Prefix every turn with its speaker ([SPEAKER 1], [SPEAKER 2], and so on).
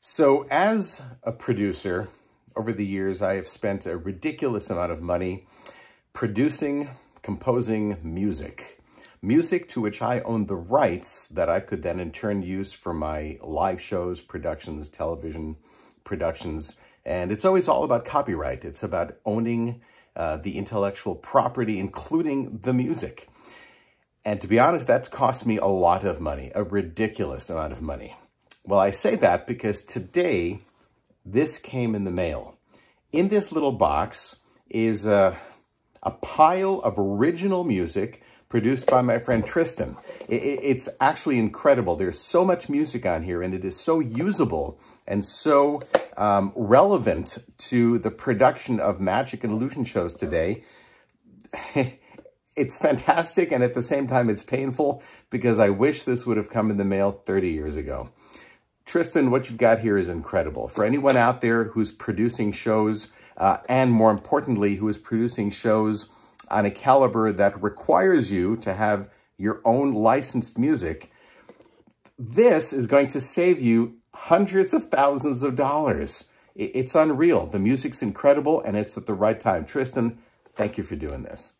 [SPEAKER 1] So as a producer, over the years, I have spent a ridiculous amount of money producing, composing music. Music to which I own the rights that I could then in turn use for my live shows, productions, television productions. And it's always all about copyright. It's about owning uh, the intellectual property, including the music. And to be honest, that's cost me a lot of money, a ridiculous amount of money. Well, I say that because today this came in the mail. In this little box is a, a pile of original music produced by my friend Tristan. It, it, it's actually incredible. There's so much music on here and it is so usable and so um, relevant to the production of magic and illusion shows today. it's fantastic and at the same time it's painful because I wish this would have come in the mail 30 years ago. Tristan, what you've got here is incredible. For anyone out there who's producing shows, uh, and more importantly, who is producing shows on a caliber that requires you to have your own licensed music, this is going to save you hundreds of thousands of dollars. It's unreal. The music's incredible, and it's at the right time. Tristan, thank you for doing this.